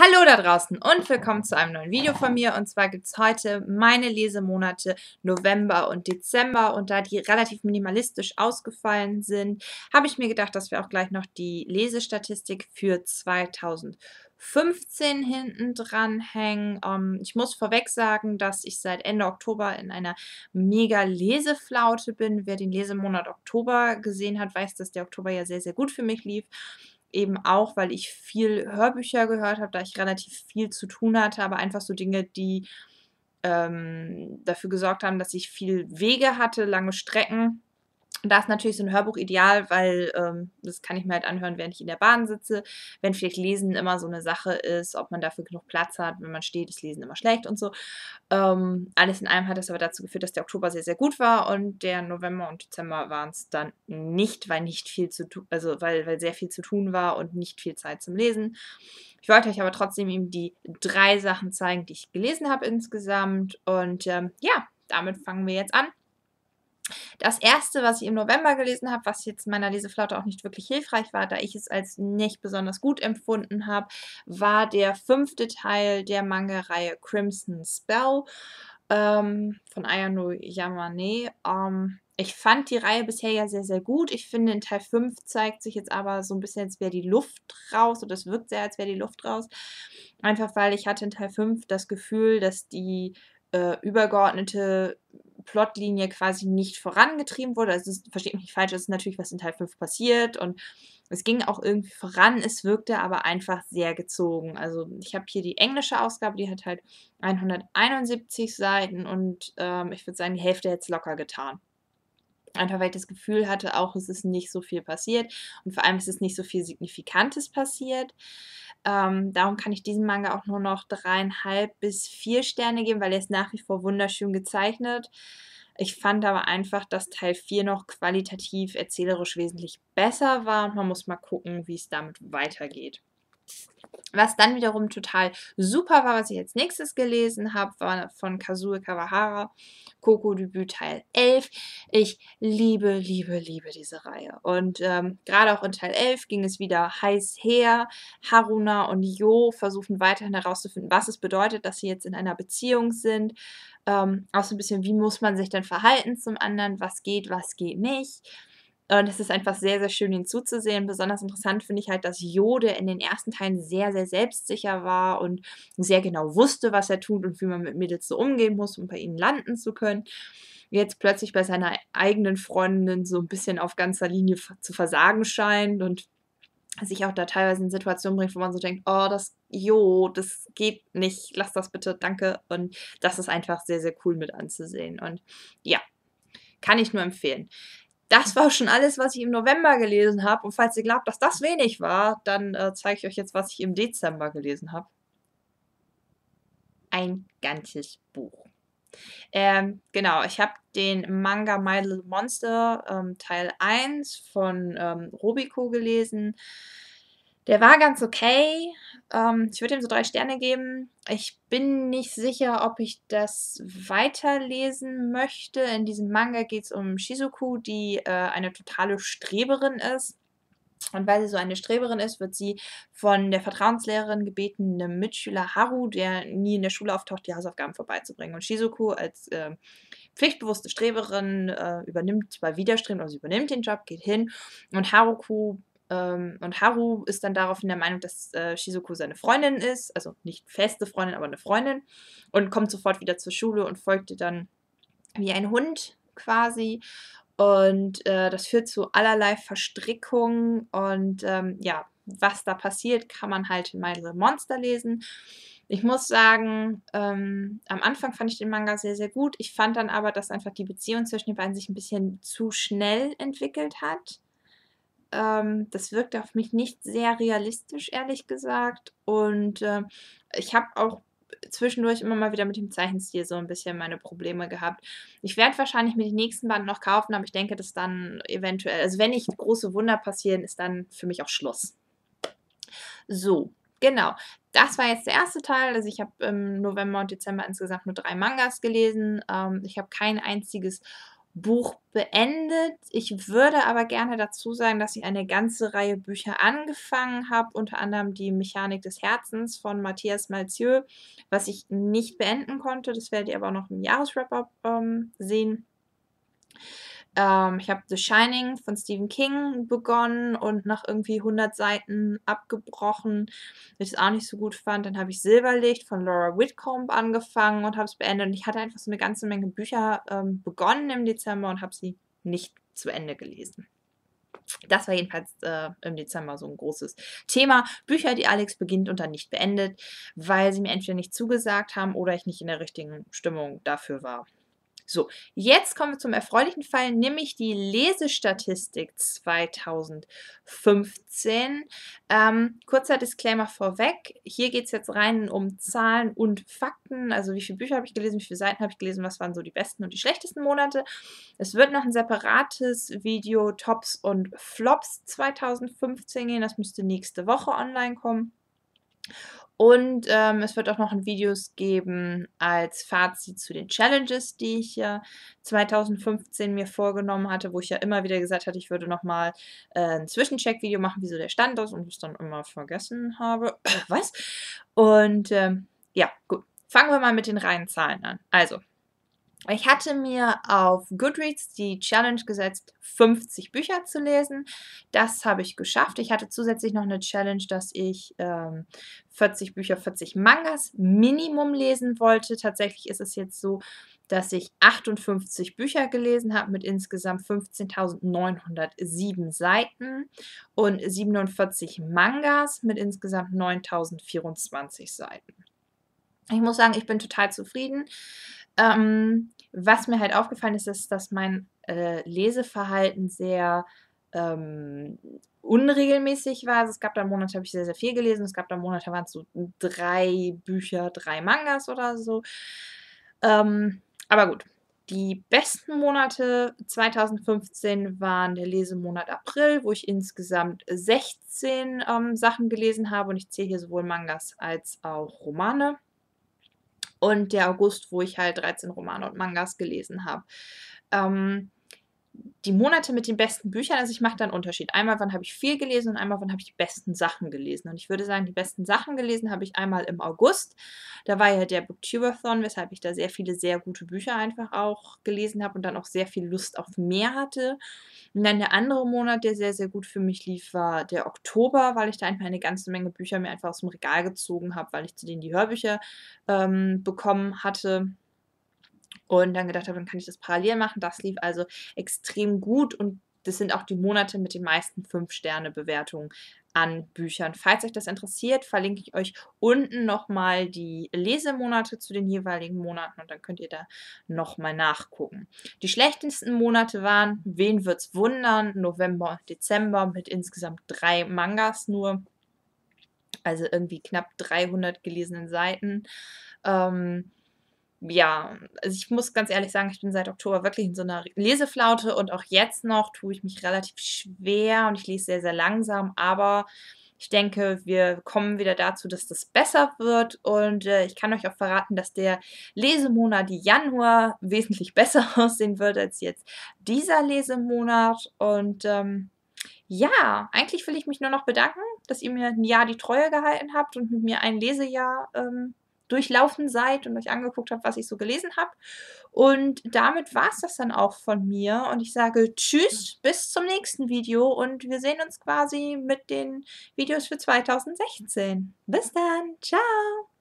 Hallo da draußen und willkommen zu einem neuen Video von mir. Und zwar gibt es heute meine Lesemonate November und Dezember. Und da die relativ minimalistisch ausgefallen sind, habe ich mir gedacht, dass wir auch gleich noch die Lesestatistik für 2000 15 hinten dran hängen. Ähm, ich muss vorweg sagen, dass ich seit Ende Oktober in einer mega Leseflaute bin. Wer den Lesemonat Oktober gesehen hat, weiß, dass der Oktober ja sehr, sehr gut für mich lief eben auch, weil ich viel Hörbücher gehört habe, da ich relativ viel zu tun hatte, aber einfach so Dinge, die ähm, dafür gesorgt haben, dass ich viel Wege hatte, lange Strecken und da ist natürlich so ein Hörbuch ideal, weil ähm, das kann ich mir halt anhören, während ich in der Bahn sitze. Wenn vielleicht Lesen immer so eine Sache ist, ob man dafür genug Platz hat, wenn man steht, ist Lesen immer schlecht und so. Ähm, alles in allem hat das aber dazu geführt, dass der Oktober sehr, sehr gut war und der November und Dezember waren es dann nicht, weil nicht viel zu tun, also weil, weil sehr viel zu tun war und nicht viel Zeit zum Lesen. Ich wollte euch aber trotzdem eben die drei Sachen zeigen, die ich gelesen habe insgesamt. Und ähm, ja, damit fangen wir jetzt an. Das erste, was ich im November gelesen habe, was jetzt meiner Leseflaute auch nicht wirklich hilfreich war, da ich es als nicht besonders gut empfunden habe, war der fünfte Teil der Manga-Reihe Crimson Spell ähm, von Ayano Yamane. Ähm, ich fand die Reihe bisher ja sehr, sehr gut. Ich finde, in Teil 5 zeigt sich jetzt aber so ein bisschen, als wäre die Luft raus Und es wirkt sehr, als wäre die Luft raus. Einfach weil ich hatte in Teil 5 das Gefühl, dass die äh, übergeordnete Plotlinie quasi nicht vorangetrieben wurde. Also es versteht mich nicht falsch, es ist natürlich, was in Teil 5 passiert und es ging auch irgendwie voran, es wirkte aber einfach sehr gezogen. Also ich habe hier die englische Ausgabe, die hat halt 171 Seiten und ähm, ich würde sagen, die Hälfte hätte es locker getan. Einfach weil ich das Gefühl hatte, auch es ist nicht so viel passiert und vor allem es ist nicht so viel Signifikantes passiert. Ähm, darum kann ich diesem Manga auch nur noch dreieinhalb bis vier Sterne geben, weil er ist nach wie vor wunderschön gezeichnet. Ich fand aber einfach, dass Teil 4 noch qualitativ erzählerisch wesentlich besser war und man muss mal gucken, wie es damit weitergeht. Was dann wiederum total super war, was ich als nächstes gelesen habe, war von Kazue Kawahara, Coco Debüt Teil 11. Ich liebe, liebe, liebe diese Reihe. Und ähm, gerade auch in Teil 11 ging es wieder heiß her. Haruna und Jo versuchen weiterhin herauszufinden, was es bedeutet, dass sie jetzt in einer Beziehung sind. Ähm, auch so ein bisschen, wie muss man sich denn verhalten zum anderen, was geht, was geht nicht und es ist einfach sehr, sehr schön, ihn zuzusehen. Besonders interessant finde ich halt, dass Jode in den ersten Teilen sehr, sehr selbstsicher war und sehr genau wusste, was er tut und wie man mit Mädels so umgehen muss, um bei ihnen landen zu können. Jetzt plötzlich bei seiner eigenen Freundin so ein bisschen auf ganzer Linie zu versagen scheint und sich auch da teilweise in Situationen bringt, wo man so denkt, oh, das, jo, das geht nicht, lass das bitte, danke. Und das ist einfach sehr, sehr cool mit anzusehen. Und ja, kann ich nur empfehlen das war schon alles, was ich im November gelesen habe. Und falls ihr glaubt, dass das wenig war, dann äh, zeige ich euch jetzt, was ich im Dezember gelesen habe. Ein ganzes Buch. Ähm, genau, ich habe den Manga My Little Monster ähm, Teil 1 von ähm, Robico gelesen. Der war ganz okay. Ähm, ich würde ihm so drei Sterne geben. Ich bin nicht sicher, ob ich das weiterlesen möchte. In diesem Manga geht es um Shizuku, die äh, eine totale Streberin ist. Und weil sie so eine Streberin ist, wird sie von der Vertrauenslehrerin gebeten, einem Mitschüler Haru, der nie in der Schule auftaucht, die Hausaufgaben vorbeizubringen. Und Shizuku als äh, pflichtbewusste Streberin äh, übernimmt zwar Widerstreben, also übernimmt den Job, geht hin. Und Haruku ähm, und Haru ist dann daraufhin der Meinung, dass äh, Shizuko seine Freundin ist, also nicht feste Freundin, aber eine Freundin, und kommt sofort wieder zur Schule und folgt ihr dann wie ein Hund quasi. Und äh, das führt zu allerlei Verstrickungen und ähm, ja, was da passiert, kann man halt in My Little Monster lesen. Ich muss sagen, ähm, am Anfang fand ich den Manga sehr, sehr gut. Ich fand dann aber, dass einfach die Beziehung zwischen den beiden sich ein bisschen zu schnell entwickelt hat. Ähm, das wirkt auf mich nicht sehr realistisch, ehrlich gesagt. Und äh, ich habe auch zwischendurch immer mal wieder mit dem Zeichenstil so ein bisschen meine Probleme gehabt. Ich werde wahrscheinlich mir die nächsten Band noch kaufen, aber ich denke, dass dann eventuell, also wenn nicht große Wunder passieren, ist dann für mich auch Schluss. So, genau. Das war jetzt der erste Teil. Also ich habe im November und Dezember insgesamt nur drei Mangas gelesen. Ähm, ich habe kein einziges Buch beendet. Ich würde aber gerne dazu sagen, dass ich eine ganze Reihe Bücher angefangen habe, unter anderem die Mechanik des Herzens von Matthias Malzieu, was ich nicht beenden konnte. Das werdet ihr aber noch im Jahreswrap-up ähm, sehen. Ähm, ich habe The Shining von Stephen King begonnen und nach irgendwie 100 Seiten abgebrochen, weil ich es auch nicht so gut fand. Dann habe ich Silberlicht von Laura Whitcomb angefangen und habe es beendet. Und ich hatte einfach so eine ganze Menge Bücher ähm, begonnen im Dezember und habe sie nicht zu Ende gelesen. Das war jedenfalls äh, im Dezember so ein großes Thema. Bücher, die Alex beginnt und dann nicht beendet, weil sie mir entweder nicht zugesagt haben oder ich nicht in der richtigen Stimmung dafür war. So, jetzt kommen wir zum erfreulichen Fall, nämlich die Lesestatistik 2015. Ähm, kurzer Disclaimer vorweg, hier geht es jetzt rein um Zahlen und Fakten, also wie viele Bücher habe ich gelesen, wie viele Seiten habe ich gelesen, was waren so die besten und die schlechtesten Monate. Es wird noch ein separates Video Tops und Flops 2015 gehen, das müsste nächste Woche online kommen. Und ähm, es wird auch noch ein Videos geben als Fazit zu den Challenges, die ich ja 2015 mir vorgenommen hatte, wo ich ja immer wieder gesagt hatte, ich würde nochmal äh, ein Zwischencheck-Video machen, wie so der Stand ist und es dann immer vergessen habe. Was? Und ähm, ja, gut. Fangen wir mal mit den reinen Zahlen an. Also, ich hatte mir auf Goodreads die Challenge gesetzt, 50 Bücher zu lesen. Das habe ich geschafft. Ich hatte zusätzlich noch eine Challenge, dass ich ähm, 40 Bücher, 40 Mangas Minimum lesen wollte. Tatsächlich ist es jetzt so, dass ich 58 Bücher gelesen habe mit insgesamt 15.907 Seiten und 47 Mangas mit insgesamt 9.024 Seiten. Ich muss sagen, ich bin total zufrieden. Ähm, was mir halt aufgefallen ist, ist, dass mein äh, Leseverhalten sehr ähm, unregelmäßig war. Also es gab da Monate, habe ich sehr, sehr viel gelesen. Es gab da Monate, waren es so drei Bücher, drei Mangas oder so. Ähm, aber gut, die besten Monate 2015 waren der Lesemonat April, wo ich insgesamt 16 ähm, Sachen gelesen habe und ich zähle hier sowohl Mangas als auch Romane und der August, wo ich halt 13 Romane und Mangas gelesen habe. Ähm, die Monate mit den besten Büchern, also ich mache da einen Unterschied. Einmal, wann habe ich viel gelesen und einmal, wann habe ich die besten Sachen gelesen. Und ich würde sagen, die besten Sachen gelesen habe ich einmal im August. Da war ja der Booktubeathon, weshalb ich da sehr viele sehr gute Bücher einfach auch gelesen habe und dann auch sehr viel Lust auf mehr hatte. Und dann der andere Monat, der sehr, sehr gut für mich lief, war der Oktober, weil ich da einfach eine ganze Menge Bücher mir einfach aus dem Regal gezogen habe, weil ich zu denen die Hörbücher ähm, bekommen hatte und dann gedacht habe, dann kann ich das parallel machen. Das lief also extrem gut und das sind auch die Monate mit den meisten 5-Sterne-Bewertungen an Büchern. Falls euch das interessiert, verlinke ich euch unten nochmal die Lesemonate zu den jeweiligen Monaten und dann könnt ihr da nochmal nachgucken. Die schlechtesten Monate waren, wen wird's wundern, November und Dezember mit insgesamt drei Mangas nur. Also irgendwie knapp 300 gelesenen Seiten. Ähm, ja, also ich muss ganz ehrlich sagen, ich bin seit Oktober wirklich in so einer Leseflaute und auch jetzt noch tue ich mich relativ schwer und ich lese sehr, sehr langsam, aber ich denke, wir kommen wieder dazu, dass das besser wird und äh, ich kann euch auch verraten, dass der Lesemonat Januar wesentlich besser aussehen wird als jetzt dieser Lesemonat und ähm, ja, eigentlich will ich mich nur noch bedanken, dass ihr mir ein Jahr die Treue gehalten habt und mit mir ein Lesejahr ähm, durchlaufen seid und euch angeguckt habt, was ich so gelesen habe. Und damit war es das dann auch von mir. Und ich sage Tschüss, bis zum nächsten Video. Und wir sehen uns quasi mit den Videos für 2016. Bis dann. Ciao.